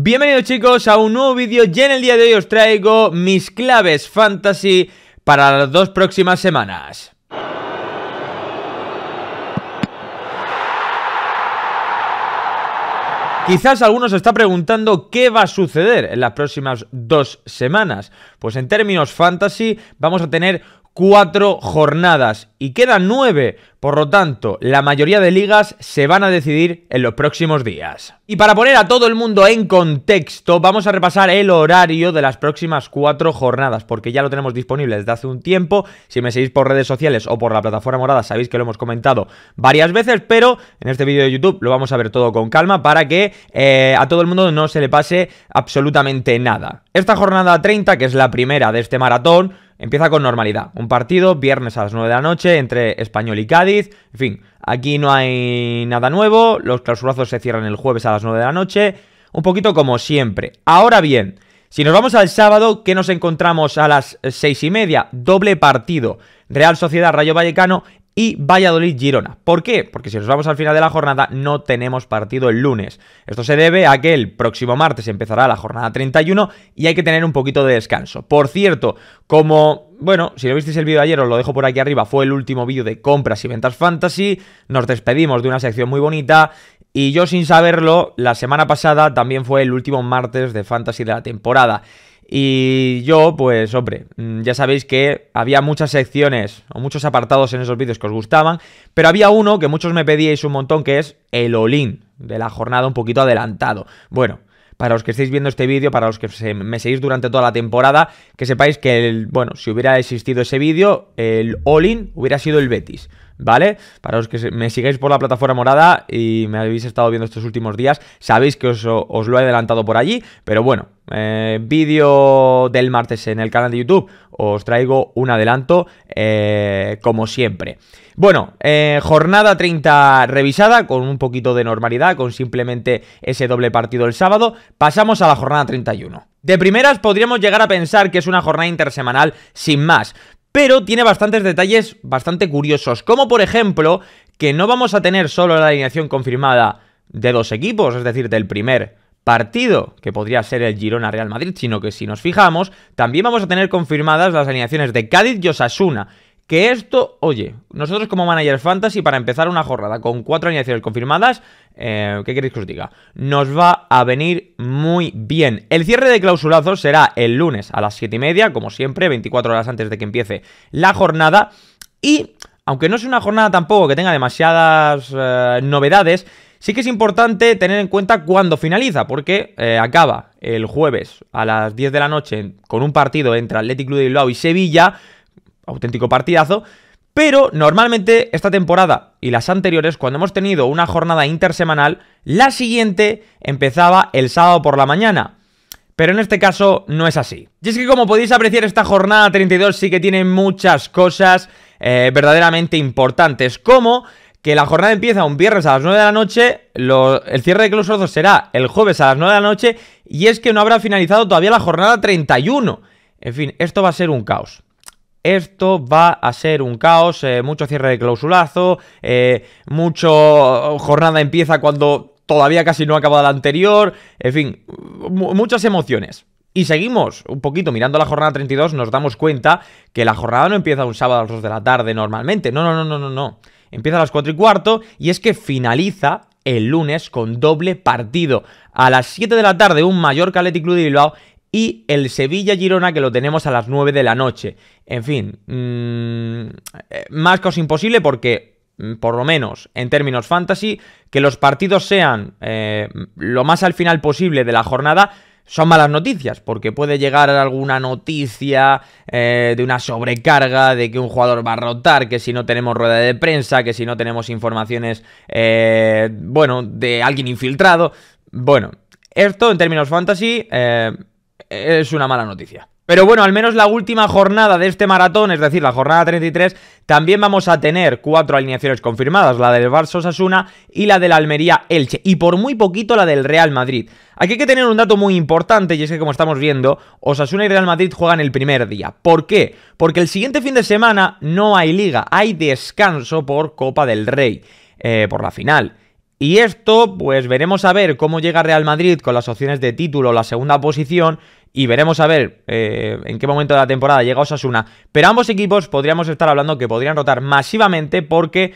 Bienvenidos chicos a un nuevo vídeo y en el día de hoy os traigo mis claves fantasy para las dos próximas semanas. Quizás algunos se está preguntando qué va a suceder en las próximas dos semanas. Pues en términos fantasy vamos a tener cuatro jornadas y quedan nueve. Por lo tanto, la mayoría de ligas se van a decidir en los próximos días. Y para poner a todo el mundo en contexto, vamos a repasar el horario de las próximas cuatro jornadas, porque ya lo tenemos disponible desde hace un tiempo. Si me seguís por redes sociales o por la plataforma morada, sabéis que lo hemos comentado varias veces, pero en este vídeo de YouTube lo vamos a ver todo con calma para que eh, a todo el mundo no se le pase absolutamente nada. Esta jornada 30, que es la primera de este maratón, Empieza con normalidad. Un partido viernes a las 9 de la noche entre Español y Cádiz. En fin, aquí no hay nada nuevo. Los clausurazos se cierran el jueves a las 9 de la noche. Un poquito como siempre. Ahora bien, si nos vamos al sábado, que nos encontramos a las 6 y media, doble partido. Real Sociedad Rayo Vallecano y Valladolid-Girona. ¿Por qué? Porque si nos vamos al final de la jornada no tenemos partido el lunes. Esto se debe a que el próximo martes empezará la jornada 31 y hay que tener un poquito de descanso. Por cierto, como... Bueno, si no visteis el vídeo ayer, os lo dejo por aquí arriba, fue el último vídeo de compras y ventas fantasy, nos despedimos de una sección muy bonita y yo sin saberlo, la semana pasada también fue el último martes de fantasy de la temporada. Y yo, pues, hombre, mm, ya sabéis que había muchas secciones o muchos apartados en esos vídeos que os gustaban, pero había uno que muchos me pedíais un montón, que es el Olin de la jornada un poquito adelantado. Bueno, para los que estéis viendo este vídeo, para los que me seguís durante toda la temporada, que sepáis que, el, bueno, si hubiera existido ese vídeo, el all-in hubiera sido el Betis. ¿vale? Para los que me sigáis por la plataforma morada y me habéis estado viendo estos últimos días, sabéis que os, lo he adelantado por allí, pero bueno, eh, vídeo del martes en el canal de YouTube, os traigo un adelanto eh, como siempre. Bueno, eh, jornada 30 revisada con un poquito de normalidad, con simplemente ese doble partido el sábado. Pasamos a la jornada 31. De primeras podríamos llegar a pensar que es una jornada intersemanal sin más, pero tiene bastantes detalles bastante curiosos, como por ejemplo que no vamos a tener solo la alineación confirmada de dos equipos, es decir, del primer partido, que podría ser el Girona Real Madrid, sino que si nos fijamos, también vamos a tener confirmadas las alineaciones de Cádiz y Osasuna. Que esto, oye, nosotros como Manager Fantasy, para empezar una jornada con cuatro alineaciones confirmadas, eh, ¿qué queréis que os diga? Nos va a venir muy bien. El cierre de clausulazos será el lunes a las 7 y media, como siempre, 24 horas antes de que empiece la jornada. Y, aunque no es una jornada tampoco que tenga demasiadas eh, novedades, Sí que es importante tener en cuenta cuándo finaliza, porque eh, acaba el jueves a las 10 de la noche con un partido entre Athletic Club de Bilbao y Sevilla, auténtico partidazo, pero normalmente esta temporada y las anteriores, cuando hemos tenido una jornada intersemanal, la siguiente empezaba el sábado por la mañana. Pero en este caso no es así. Y es que como podéis apreciar esta jornada 32 sí que tiene muchas cosas eh, verdaderamente importantes, como que la jornada empieza un viernes a las 9 de la noche, el cierre de clausulazo será el jueves a las 9 de la noche y es que no habrá finalizado todavía la jornada 31. En fin, esto va a ser un caos. Esto va a ser un caos, eh, mucho cierre de clausulazo, eh, mucho oh, jornada empieza cuando todavía casi no ha acabado la anterior, en fin, muchas emociones. Y seguimos un poquito mirando la jornada 32, nos damos cuenta que la jornada no empieza un sábado a las 2 de la tarde normalmente, no, no, no, no, no, no empieza a las 4 y cuarto y es que finaliza el lunes con doble partido. A las 7 de la tarde un mayor Athletic Club de Bilbao y el Sevilla Girona que lo tenemos a las 9 de la noche. En fin, mm, eh, más más cosa imposible porque mm, por lo menos en términos fantasy, que los partidos sean eh, lo más al final posible de la jornada, son malas noticias, porque puede llegar alguna noticia eh, de una sobrecarga, de que un jugador va a rotar, que si no tenemos rueda de prensa, que si no tenemos informaciones, eh, bueno, de alguien infiltrado. Bueno, esto en términos fantasy eh, es una mala noticia. Pero bueno, al menos la última jornada de este maratón, es decir, la jornada 33, también vamos a tener cuatro alineaciones confirmadas, la del Barça Osasuna y la del Almería Elche, y por muy poquito la del Real Madrid. Aquí hay que tener un dato muy importante, y es que como estamos viendo, Osasuna y Real Madrid juegan el primer día. ¿Por qué? Porque el siguiente fin de semana no hay liga, hay descanso por Copa del Rey, eh, por la final. Y esto, pues veremos a ver cómo llega Real Madrid con las opciones de título, la segunda posición, y veremos a ver eh, en qué momento de la temporada llega Osasuna. Pero ambos equipos podríamos estar hablando que podrían rotar masivamente porque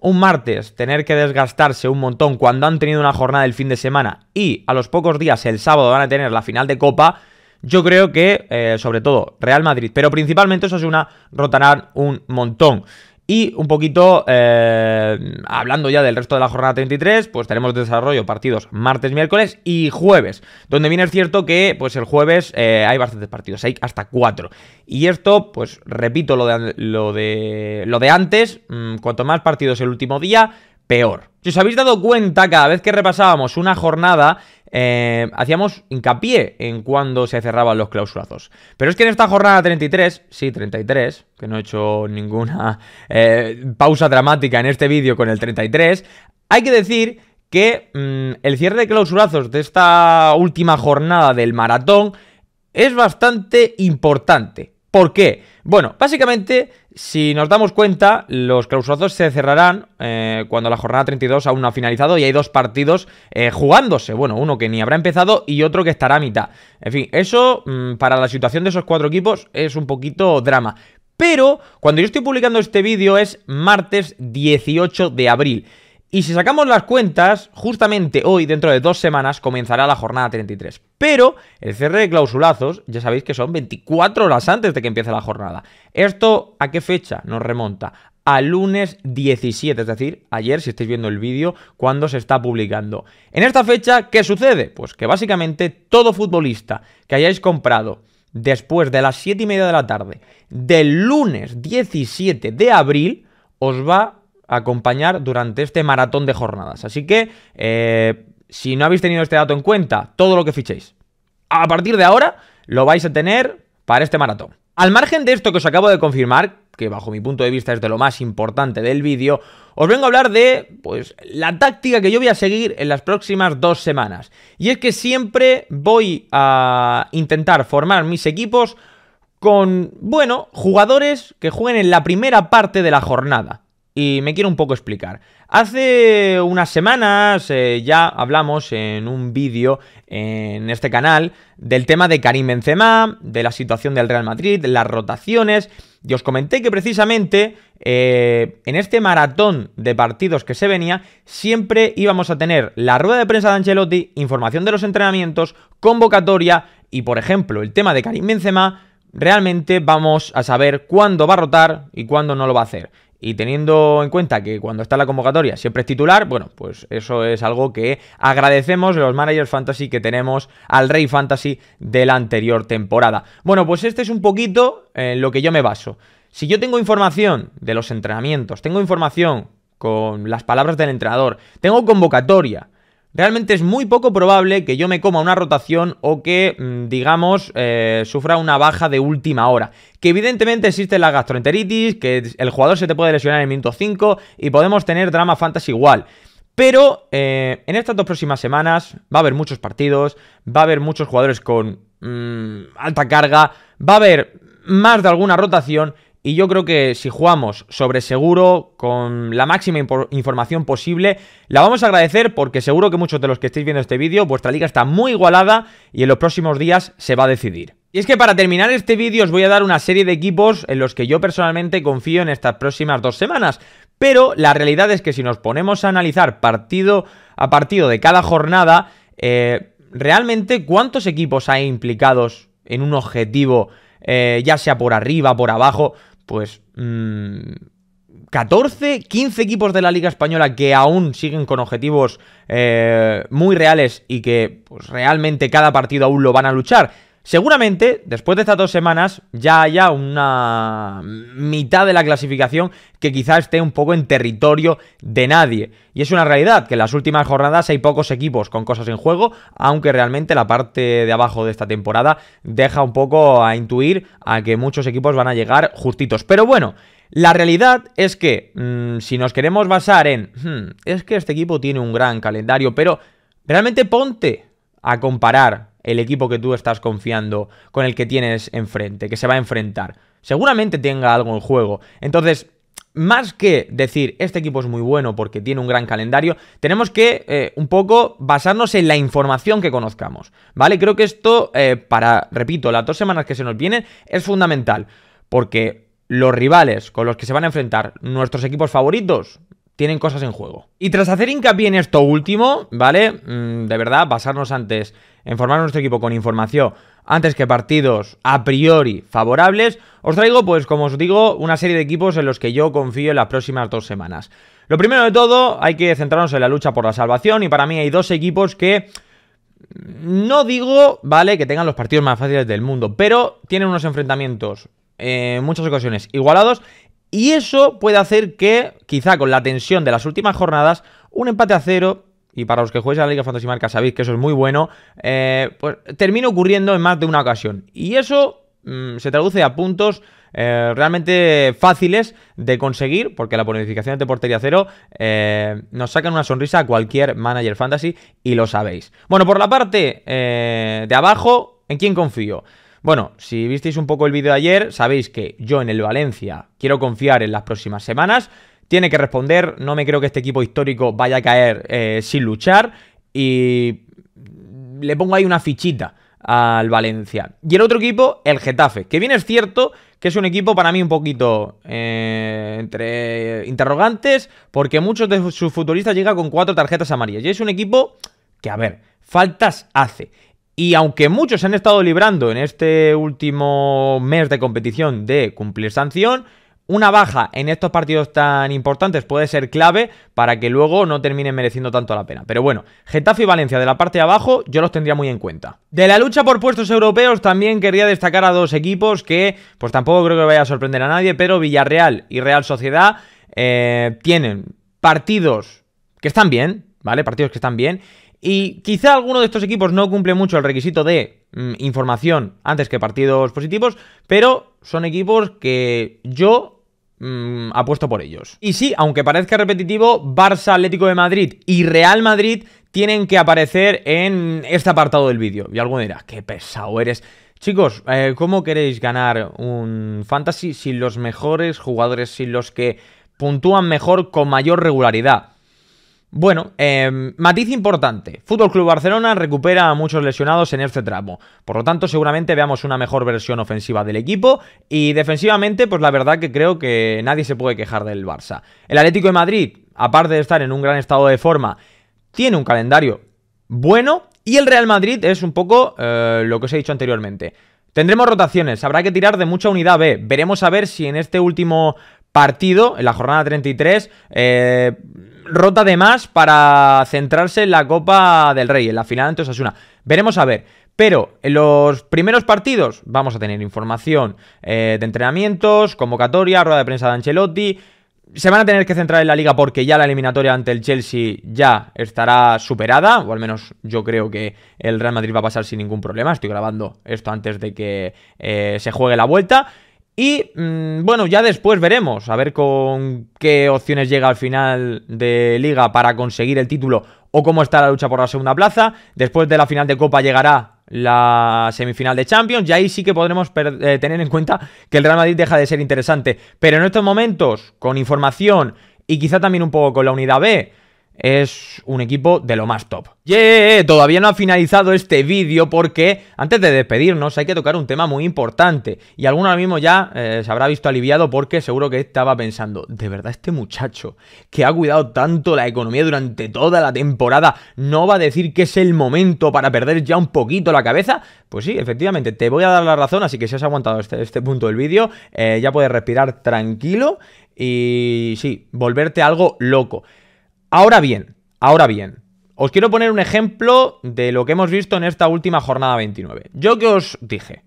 un martes tener que desgastarse un montón cuando han tenido una jornada el fin de semana y a los pocos días el sábado van a tener la final de Copa. Yo creo que, eh, sobre todo, Real Madrid, pero principalmente Osasuna rotarán un montón. Y un poquito, eh, hablando ya del resto de la jornada 33, pues tenemos desarrollo partidos martes, miércoles y jueves, donde viene es cierto que pues el jueves eh, hay bastantes partidos, hay hasta cuatro. Y esto, pues repito lo de, lo de, lo de antes, mm, cuanto más partidos el último día, peor. Si os habéis dado cuenta, cada vez que repasábamos una jornada, eh, hacíamos hincapié en cuando se cerraban los clausurazos. Pero es que en esta jornada 33, sí, 33, que no he hecho ninguna eh, pausa dramática en este vídeo con el 33, hay que decir que mm, el cierre de clausurazos de esta última jornada del maratón es bastante importante. ¿Por qué? Bueno, básicamente si nos damos cuenta, los clausurazos se cerrarán eh, cuando la jornada 32 aún no ha finalizado y hay dos partidos eh, jugándose. Bueno, uno que ni habrá empezado y otro que estará a mitad. En fin, eso mm, para la situación de esos cuatro equipos es un poquito drama. Pero cuando yo estoy publicando este vídeo es martes 18 de abril. Y si sacamos las cuentas, justamente hoy, dentro de dos semanas, comenzará la jornada 33. Pero el cierre de clausulazos, ya sabéis que son 24 horas antes de que empiece la jornada. ¿Esto a qué fecha nos remonta? A lunes 17, es decir, ayer, si estáis viendo el vídeo, cuando se está publicando. En esta fecha, ¿qué sucede? Pues que básicamente todo futbolista que hayáis comprado después de las 7 y media de la tarde del lunes 17 de abril os va acompañar durante este maratón de jornadas. Así que, eh, si no habéis tenido este dato en cuenta, todo lo que fichéis, a partir de ahora, lo vais a tener para este maratón. Al margen de esto que os acabo de confirmar, que bajo mi punto de vista es de lo más importante del vídeo, os vengo a hablar de pues, la táctica que yo voy a seguir en las próximas dos semanas. Y es que siempre voy a intentar formar mis equipos con, bueno, jugadores que jueguen en la primera parte de la jornada y me quiero un poco explicar. Hace unas semanas eh, ya hablamos en un vídeo en este canal del tema de Karim Benzema, de la situación del Real Madrid, las rotaciones, y os comenté que precisamente eh, en este maratón de partidos que se venía, siempre íbamos a tener la rueda de prensa de Ancelotti, información de los entrenamientos, convocatoria y, por ejemplo, el tema de Karim Benzema, realmente vamos a saber cuándo va a rotar y cuándo no lo va a hacer. Y teniendo en cuenta que cuando está la convocatoria siempre es titular, bueno, pues eso es algo que agradecemos los managers fantasy que tenemos al Rey Fantasy de la anterior temporada. Bueno, pues este es un poquito en eh, lo que yo me baso. Si yo tengo información de los entrenamientos, tengo información con las palabras del entrenador, tengo convocatoria, Realmente es muy poco probable que yo me coma una rotación o que, mm, digamos, eh, sufra una baja de última hora. Que evidentemente existe la gastroenteritis, que el jugador se te puede lesionar en el minuto 5 y podemos tener drama fantasy igual. Pero eh, en estas dos próximas semanas va a haber muchos partidos, va a haber muchos jugadores con mm, alta carga, va a haber más de alguna rotación y yo creo que si jugamos sobre seguro, con la máxima información posible, la vamos a agradecer porque seguro que muchos de los que estéis viendo este vídeo, vuestra liga está muy igualada y en los próximos días se va a decidir. Y es que para terminar este vídeo os voy a dar una serie de equipos en los que yo personalmente confío en estas próximas dos semanas, pero la realidad es que si nos ponemos a analizar partido a partido de cada jornada, eh, realmente cuántos equipos hay implicados en un objetivo, eh, ya sea por arriba, por abajo, pues 14, mm, 15 equipos de la Liga Española que aún siguen con objetivos eh, muy reales y que pues, realmente cada partido aún lo van a luchar. Seguramente, después de estas dos semanas, ya haya una mitad de la clasificación que quizá esté un poco en territorio de nadie. Y es una realidad que en las últimas jornadas hay pocos equipos con cosas en juego, aunque realmente la parte de abajo de esta temporada deja un poco a intuir a que muchos equipos van a llegar justitos. Pero bueno, la realidad es que mm, si nos queremos basar en, hmm, es que este equipo tiene un gran calendario, pero realmente ponte a comparar el equipo que tú estás confiando, con el que tienes enfrente, que se va a enfrentar. Seguramente tenga algo en juego. Entonces, más que decir este equipo es muy bueno porque tiene un gran calendario, tenemos que eh, un poco basarnos en la información que conozcamos, ¿vale? Creo que esto, eh, para, repito, las dos semanas que se nos vienen es fundamental porque los rivales con los que se van a enfrentar nuestros equipos favoritos tienen cosas en juego. Y tras hacer hincapié en esto último, ¿vale? Mm, de verdad, basarnos antes en formar nuestro equipo con información antes que partidos a priori favorables, os traigo, pues como os digo, una serie de equipos en los que yo confío en las próximas dos semanas. Lo primero de todo, hay que centrarnos en la lucha por la salvación y para mí hay dos equipos que... Mm, no digo, ¿vale? Que tengan los partidos más fáciles del mundo, pero tienen unos enfrentamientos eh, en muchas ocasiones igualados y eso puede hacer que, quizá con la tensión de las últimas jornadas, un empate a cero y para los que juegues a la Liga Fantasy Marca sabéis que eso es muy bueno, eh, pues termina ocurriendo en más de una ocasión. Y eso mm, se traduce a puntos eh, realmente fáciles de conseguir, porque la bonificación de portería cero eh, nos sacan una sonrisa a cualquier manager fantasy y lo sabéis. Bueno, por la parte de abajo, ¿en quién confío? Bueno, si visteis un poco el vídeo de ayer, sabéis que yo en el Valencia quiero confiar en las próximas semanas. Tiene que responder, no me creo que este equipo histórico vaya a caer eh, sin luchar. Y le pongo ahí una fichita al Valencia. Y el otro equipo, el Getafe, que bien es cierto que es un equipo para mí un poquito eh, entre interrogantes, porque muchos de sus futbolistas llegan con cuatro tarjetas amarillas. Y es un equipo que, a ver, faltas hace. Y aunque muchos se han estado librando en este último mes de competición de cumplir sanción, una baja en estos partidos tan importantes puede ser clave para que luego no terminen mereciendo tanto la pena. Pero bueno, Getafe y Valencia de la parte de abajo yo los tendría muy en cuenta. De la lucha por puestos europeos también quería destacar a dos equipos que pues tampoco creo que vaya a sorprender a nadie, pero Villarreal y Real Sociedad eh, tienen partidos que están bien, ¿vale? Partidos que están bien y quizá alguno de estos equipos no cumple mucho el requisito de mm, información antes que partidos positivos, pero son equipos que yo mm, apuesto por ellos. Y sí, aunque parezca repetitivo, Barça Atlético de Madrid y Real Madrid tienen que aparecer en este apartado del vídeo. Y alguno dirá, qué pesado eres. Chicos, eh, ¿cómo queréis ganar un fantasy sin los mejores jugadores, sin los que puntúan mejor con mayor regularidad? Bueno, em, matiz importante. Fútbol Club Barcelona recupera a muchos lesionados en este tramo. Por lo tanto, seguramente veamos una mejor versión ofensiva del equipo. Y defensivamente, pues la verdad que creo que nadie se puede quejar del Barça. El Atlético de Madrid, aparte de estar en un gran estado de forma, tiene un calendario bueno. Y el Real Madrid es un poco eh, lo que os he dicho anteriormente. Tendremos rotaciones, habrá que tirar de mucha unidad B. Veremos a ver si en este último partido, en la jornada 33, eh, rota de más para centrarse en la Copa del Rey, en la final ante Osasuna. Veremos a ver. Pero en los primeros partidos vamos a tener información eh, de entrenamientos, convocatoria, rueda de prensa de Ancelotti. Se van a tener que centrar en la liga porque ya la eliminatoria ante el Chelsea ya estará superada, o al menos yo creo que el Real Madrid va a pasar sin ningún problema. Estoy grabando esto antes de que eh, se juegue la vuelta. Y mm, bueno, ya después veremos, a ver con qué opciones llega al final de liga para conseguir el título o cómo está la lucha por la segunda plaza. Después de la final de Copa llegará la semifinal de Champions y ahí sí que podremos eh, tener en cuenta que el Real Madrid deja de ser interesante. Pero en estos momentos, con información y quizá también un poco con la unidad B, es un equipo de lo más top. Yeah, todavía no ha finalizado este vídeo porque antes de despedirnos hay que tocar un tema muy importante y alguno ahora mismo ya eh, se habrá visto aliviado porque seguro que estaba pensando, de verdad este muchacho que ha cuidado tanto la economía durante toda la temporada no va a decir que es el momento para perder ya un poquito la cabeza. Pues sí, efectivamente, te voy a dar la razón, así que si has aguantado este, este punto del vídeo eh, ya puedes respirar tranquilo y sí, volverte algo loco. Ahora bien, ahora bien, os quiero poner un ejemplo de lo que hemos visto en esta última jornada 29. Yo que os dije,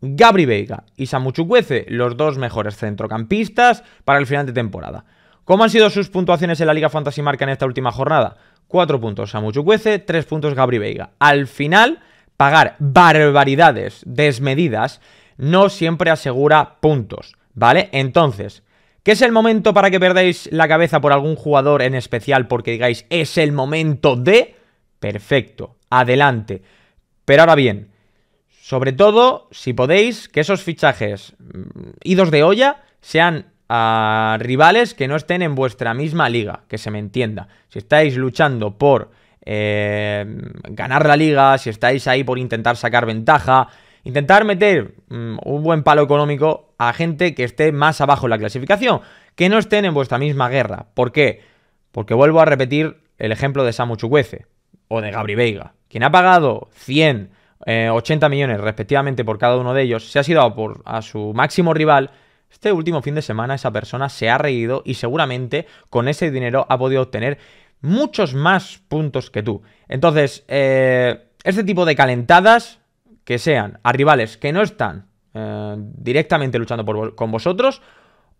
Gabri Veiga y Samu Chukwueze, los dos mejores centrocampistas para el final de temporada. ¿Cómo han sido sus puntuaciones en la Liga Fantasy Marca en esta última jornada? 4 puntos Samu Chukwueze, 3 puntos Gabri Veiga. Al final, pagar barbaridades desmedidas no siempre asegura puntos, ¿vale? Entonces, ¿Qué es el momento para que perdáis la cabeza por algún jugador en especial porque digáis es el momento de... Perfecto, adelante. Pero ahora bien, sobre todo si podéis que esos fichajes mm, idos de olla sean a rivales que no estén en vuestra misma liga, que se me entienda. Si estáis luchando por eh, ganar la liga, si estáis ahí por intentar sacar ventaja, Intentar meter mm, un buen palo económico a gente que esté más abajo en la clasificación, que no estén en vuestra misma guerra. ¿Por qué? Porque vuelvo a repetir el ejemplo de Samu Chukwueze o de Gabri Veiga, quien ha pagado 100, 80 eh, millones respectivamente por cada uno de ellos, se ha sido por, a su máximo rival. Este último fin de semana esa persona se ha reído y seguramente con ese dinero ha podido obtener muchos más puntos que tú. Entonces, eh, este tipo de calentadas que sean a rivales que no están eh, directamente luchando por, con vosotros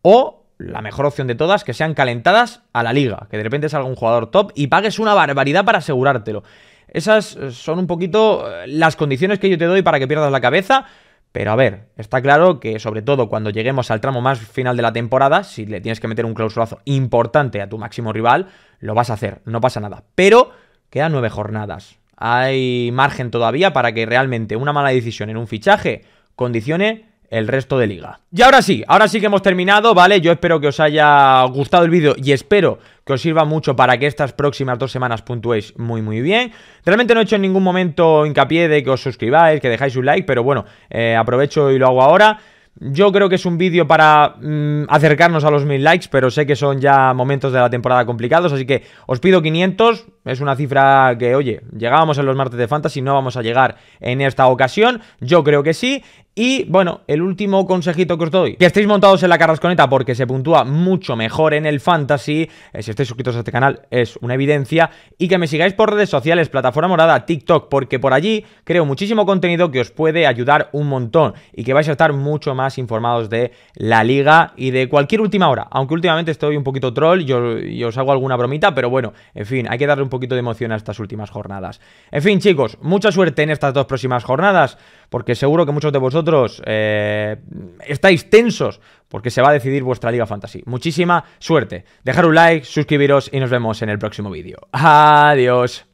o la mejor opción de todas, que sean calentadas a la liga, que de repente salga un jugador top y pagues una barbaridad para asegurártelo. Esas eh, son un poquito eh, las condiciones que yo te doy para que pierdas la cabeza. Pero a ver, está claro que sobre todo cuando lleguemos al tramo más final de la temporada, si le tienes que meter un clausurazo importante a tu máximo rival, lo vas a hacer, no pasa nada. Pero quedan nueve jornadas hay margen todavía para que realmente una mala decisión en un fichaje condicione el resto de liga. Y ahora sí, ahora sí que hemos terminado, ¿vale? Yo espero que os haya gustado el vídeo y espero que os sirva mucho para que estas próximas dos semanas puntuéis muy muy bien. Realmente no he hecho en ningún momento hincapié de que os suscribáis, que dejáis un like, pero bueno, eh, aprovecho y lo hago ahora. Yo creo que es un vídeo para mm, acercarnos a los mil likes, pero sé que son ya momentos de la temporada complicados, así que os pido 500, es una cifra que, oye, llegábamos en los martes de Fantasy, no vamos a llegar en esta ocasión. Yo creo que sí. Y bueno, el último consejito que os doy, que estéis montados en la carrasconeta porque se puntúa mucho mejor en el fantasy, eh, si estáis suscritos a este canal es una evidencia, y que me sigáis por redes sociales, plataforma morada, TikTok, porque por allí creo muchísimo contenido que os puede ayudar un montón y que vais a estar mucho más informados de la liga y de cualquier última hora, aunque últimamente estoy un poquito troll y os, os hago alguna bromita, pero bueno, en fin, hay que darle un poquito de emoción a estas últimas jornadas. En fin, chicos, mucha suerte en estas dos próximas jornadas, porque seguro que muchos de vosotros eh, estáis tensos, porque se va a decidir vuestra Liga Fantasy. Muchísima suerte. Dejar un like, suscribiros y nos vemos en el próximo vídeo. Adiós.